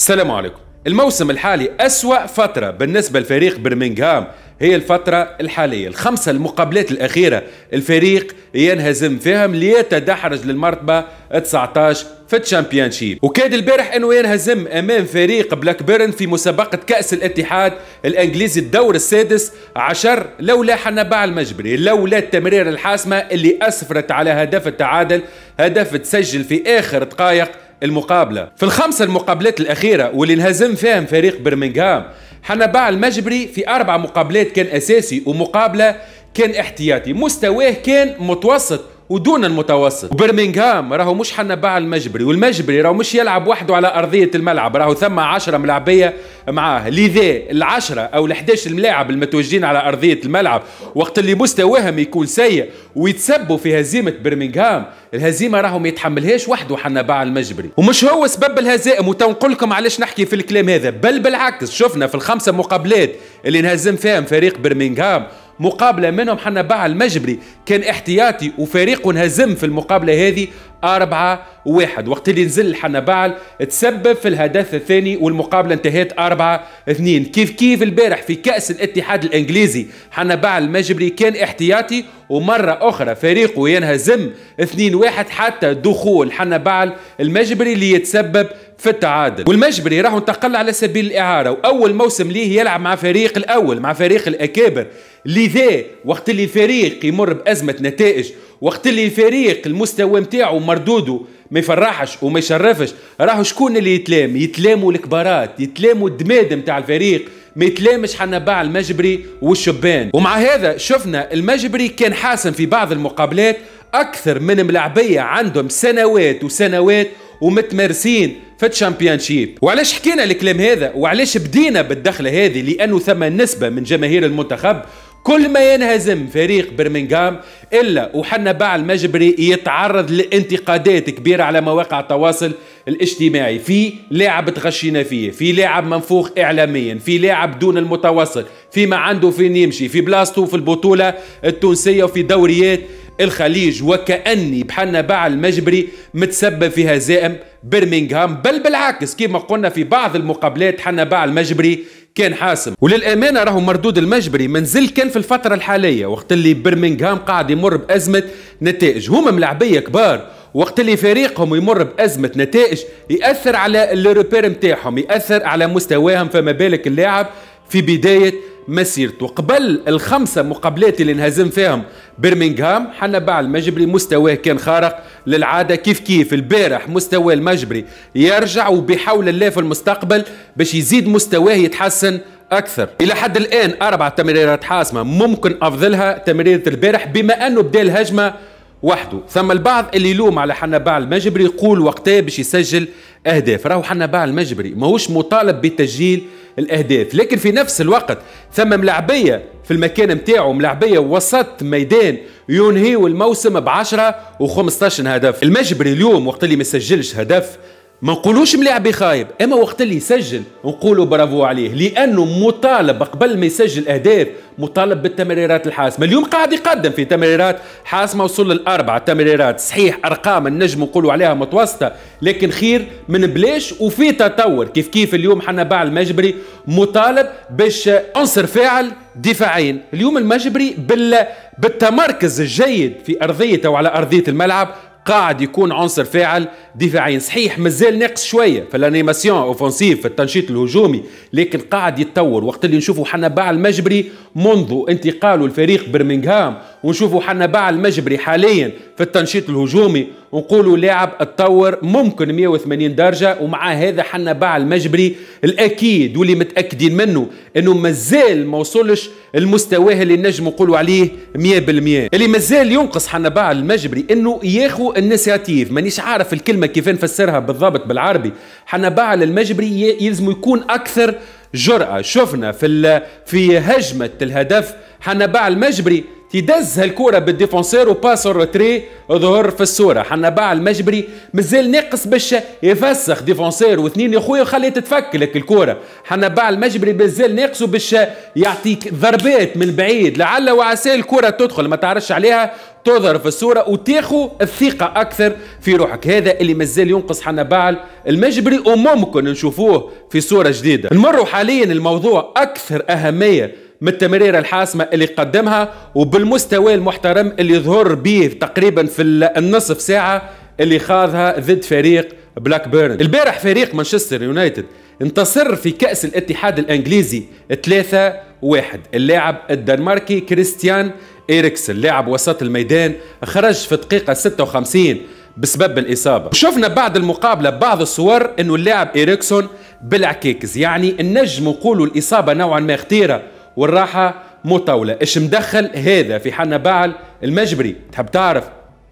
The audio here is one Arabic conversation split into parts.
السلام عليكم الموسم الحالي أسوأ فترة بالنسبة لفريق برمنغهام هي الفترة الحالية الخمسة المقابلات الأخيرة الفريق ينهزم فيهم ليتدحرج للمرتبة 19 في الشامبيونشيب وكاد البارح انه ينهزم امام فريق بلاك بيرن في مسابقة كأس الاتحاد الانجليزي الدور السادس عشر لولا حنباع المجبري لولا التمرير الحاسمة اللي اسفرت على هدف التعادل هدف تسجل في اخر دقائق المقابله في الخمسه المقابلات الاخيره واللي انهزم فيهم فريق برمنغهام باع المجبري في اربع مقابلات كان اساسي ومقابله كان احتياطي مستواه كان متوسط ودون المتوسط وبرمنغهام راهو مش باع المجبري والمجبري راهو مش يلعب وحده على ارضيه الملعب راهو ثم 10 ملاعبيه معاه لذا العشرة او ال11 الملاعب المتواجدين على ارضيه الملعب وقت اللي مستواهم يكون سيء ويتسبوا في هزيمه برمنغهام الهزيمه راهو ما يتحملهاش وحده باع المجبري ومش هو سبب الهزائم لكم علاش نحكي في الكلام هذا بل بالعكس شفنا في الخمسه مقابلات اللي انهزم فيهم فريق برمنغهام مقابلة منهم حنا باع المجبري كان احتياطي وفريق هزم في المقابلة هذه أربعة واحد وقت اللي نزل الحنبعل تسبب في الهدف الثاني والمقابلة انتهت أربعة اثنين كيف كيف البارح في كأس الاتحاد الإنجليزي حنبعل المجبري كان احتياطي ومرة أخرى فريقه ينهزم 2-1 حتى دخول حنبعل المجبري اللي يتسبب في التعادل والمجبري راهو انتقل على سبيل الإعارة وأول موسم ليه يلعب مع فريق الأول مع فريق الأكابر لذا وقت اللي الفريق يمر بأزمة نتائج وقت اللي الفريق المستوى نتاعو مردوده ما يفرحش وما يشرفش راهو شكون اللي يتلام يتلاموا الكبارات يتلاموا الدماد نتاع الفريق ما يتلامش حنا باع المجبري والشبان ومع هذا شفنا المجبري كان حاسم في بعض المقابلات اكثر من ملاعبيه عندهم سنوات وسنوات ومتمارسين في الشامبيونشيب وعلاش حكينا الكلام هذا وعلاش بدينا بالدخله هذه لانه ثم نسبه من جماهير المنتخب كل ما ينهزم فريق برمنغهام الا وحنا باع المجبري يتعرض لانتقادات كبيره على مواقع التواصل الاجتماعي في لاعب تغشينا فيه في لاعب منفوخ اعلاميا في لاعب دون المتوسط في ما عنده فين يمشي في بلاصتو في البطوله التونسيه وفي دوريات الخليج وكأني بحنا باع المجبري متسبب في هزائم برمنغهام بل بالعكس كما قلنا في بعض المقابلات حنا باع المجبري كان حاسم وللامانه راهو مردود المجبري منزل كان في الفتره الحاليه وقت اللي برمنغهام قاعد يمر بازمه نتائج هما ملاعبيه كبار وقت اللي فريقهم يمر بازمه نتائج ياثر على الروبير نتاعهم ياثر على مستواهم فما بالك اللاعب في بداية مسيرته قبل الخمسة مقابلات اللي انهزم فيهم برمنغهام حنبع المجبري مستواه كان خارق للعادة كيف كيف البارح مستوى المجبري يرجع وبحول الله في المستقبل باش يزيد مستواه يتحسن أكثر إلى حد الآن أربع تمريرات حاسمة ممكن أفضلها تمريرة البارح بما أنه بدا الهجمة وحده ثم البعض اللي يلوم على باع المجبري يقول وقتها باش يسجل أهداف راهو باع المجبري ماهوش مطالب بتسجيل الاهداف لكن في نفس الوقت ثم ملعبيه في المكان نتاعو ملعبيه وسط ميدان ينهيو الموسم ب 10 و15 هدف المجبري اليوم وقت اللي ما سجلش هدف ما نقولوش ملاعب خايب اما وقت اللي يسجل نقولوا برافو عليه لانه مطالب قبل ما يسجل اهداف مطالب بالتمريرات الحاسمه اليوم قاعد يقدم في تمريرات حاسمه وصل لاربع تمريرات صحيح ارقام النجم نقولوا عليها متوسطه لكن خير من بلاش وفي تطور كيف كيف اليوم حنا باع المجبري مطالب باش عنصر فاعل دفاعين اليوم المجبري بال بالتمركز الجيد في ارضيته وعلى ارضيه الملعب قاعد يكون عنصر فاعل دفاعيا صحيح مازال ناقص شويه في الانيماسيون اوفنسيف في التنشيط الهجومي لكن قاعد يتطور وقت اللي نشوفوا باع المجبري منذ انتقاله لفريق برمنغهام ونشوفوا باع المجبري حاليا في التنشيط الهجومي ونقولوا لاعب اتطور ممكن 180 درجه ومع هذا باع المجبري الاكيد واللي متاكدين منه انه مازال ما وصلش المستواه اللي نجم نقولوا عليه 100% اللي مازال ينقص باع المجبري انه ياخو انيسياتيف مانيش عارف الكلمه كيف نفسرها بالضبط بالعربي حنباع المجبري يلزم يكون اكثر جرأة شفنا في في هجمة الهدف حنباع المجبري كي دز هالكورة بالديفونسور وباس الروتري ظهر في الصورة باع المجبري مازال ناقص باش يفسخ ديفونسور واثنين يا خويا لك تتفكلك حنا باع المجبري مازال ناقص باش يعطيك ضربات من بعيد لعل وعسى الكورة تدخل ما تعرفش عليها تظهر في الصورة وتاخو الثقة أكثر في روحك هذا اللي مازال ينقص حنباع المجبري وممكن نشوفوه في صورة جديدة نمروا حاليا الموضوع أكثر أهمية من التمريره الحاسمه اللي قدمها وبالمستوى المحترم اللي ظهر به تقريبا في النصف ساعه اللي خاضها ضد فريق بلاك بيرن البارح فريق مانشستر يونايتد انتصر في كأس الاتحاد الانجليزي 3 1 اللاعب الدنماركي كريستيان إيريكسن لاعب وسط الميدان خرج في دقيقة 56 بسبب الإصابة وشفنا بعد المقابلة بعض الصور أنه اللاعب إيريكسون بالعكيكز يعني النجم نقولوا الإصابة نوعا ما خطيرة والراحة مطولة اش مدخل هذا في حنا بعل المجبري تحب تعرف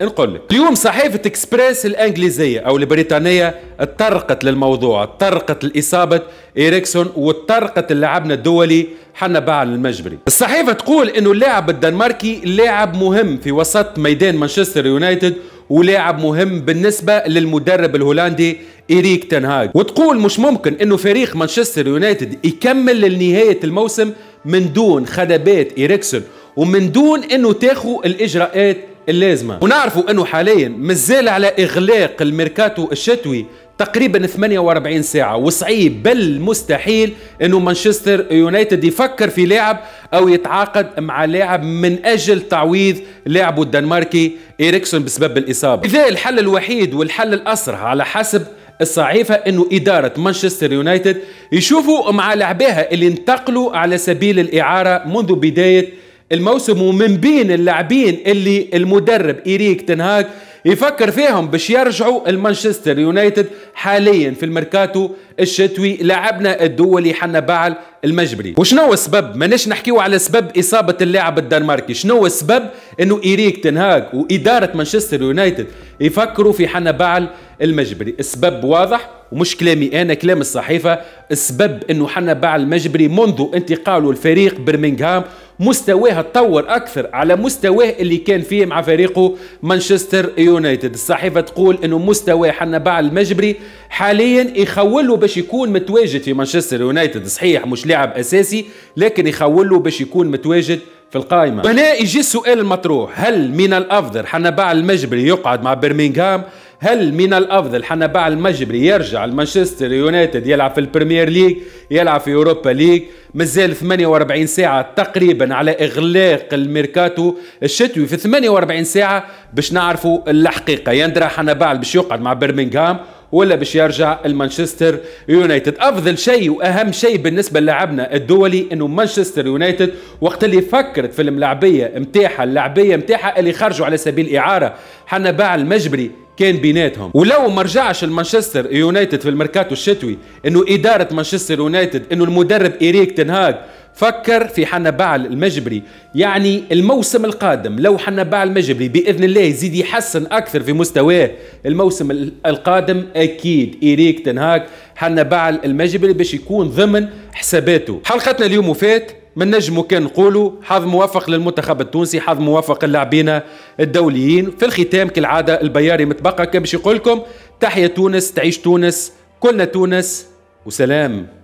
نقول لك اليوم صحيفة اكسبريس الانجليزية او البريطانية اتطرقت للموضوع اتطرقت لإصابة إيريكسون واتطرقت اللاعبنا الدولي حنا بعل المجبري الصحيفة تقول انه اللاعب الدنماركي لاعب مهم في وسط ميدان مانشستر يونايتد ولاعب مهم بالنسبة للمدرب الهولندي إيريك تنهاج وتقول مش ممكن انه فريق مانشستر يونايتد يكمل لنهاية الموسم من دون خدمات إيريكسون ومن دون أنه تاخذوا الإجراءات اللازمة ونعرفوا أنه حاليا مازال على إغلاق الميركاتو الشتوي تقريبا 48 ساعة وصعيب بل مستحيل انه مانشستر يونايتد يفكر في لاعب او يتعاقد مع لاعب من اجل تعويض لاعبه الدنماركي ايريكسون بسبب الاصابة. اذا الحل الوحيد والحل الاسرع على حسب الصحيفة أنه إدارة مانشستر يونايتد يشوفوا مع لعبها اللي انتقلوا على سبيل الإعارة منذ بداية الموسم ومن بين اللاعبين اللي المدرب إريك تنهاج يفكر فيهم باش يرجعوا المانشستر يونايتد حاليا في المركاتو الشتوي لاعبنا الدولي حنا باعل المجبري وشنو السبب ماناش نحكيو على سبب اصابه اللاعب الدنماركي شنو السبب انه ايريك تنهاج واداره مانشستر يونايتد يفكروا في حنا باعل المجبري السبب واضح ومش كلامي انا كلام الصحيفه السبب انه حنا باع المجبري منذ انتقاله لفريق برمنغهام مستواه تطور اكثر على مستواه اللي كان فيه مع فريقه مانشستر يونايتد الصحيفه تقول انه مستوى حنا باع المجبري حاليا يخوله باش يكون متواجد في مانشستر يونايتد صحيح مش لاعب اساسي لكن يخوله باش يكون متواجد في القائمه هنا يجي السؤال المطروح هل من الافضل حنا باع المجبري يقعد مع برمنغهام هل من الافضل حنباع المجبري يرجع لمانشستر يونايتد يلعب في البريمير ليج يلعب في اوروبا ليج مازال 48 ساعه تقريبا على اغلاق الميركاتو الشتوي في 48 ساعه باش نعرفوا الحقيقه يندرى حنباع باش يقعد مع برمنغهام ولا باش يرجع المانشستر يونايتد افضل شيء واهم شيء بالنسبه للاعبنا الدولي انه مانشستر يونايتد وقت اللي فكرت في الملاعبيه نتاعها اللاعبيه نتاعها اللي خرجوا على سبيل الاعاره حنا باع المجبري كان بيناتهم ولو ما رجعش المانشستر يونايتد في الميركاتو الشتوي انه اداره مانشستر يونايتد انه المدرب اريك تنهاج فكر في حنا بعل المجبري يعني الموسم القادم لو حنا بعل المجبري باذن الله يزيد يحسن اكثر في مستواه الموسم القادم اكيد اريك تنهاج حنا بعل المجبري باش يكون ضمن حساباته حلقتنا اليوم وفات من نجمو كان نقولوا حظ موفق للمنتخب التونسي حظ موفق للاعبين الدوليين في الختام كالعادة البياري متبقى كان باش يقول لكم تحية تونس تعيش تونس كلنا تونس وسلام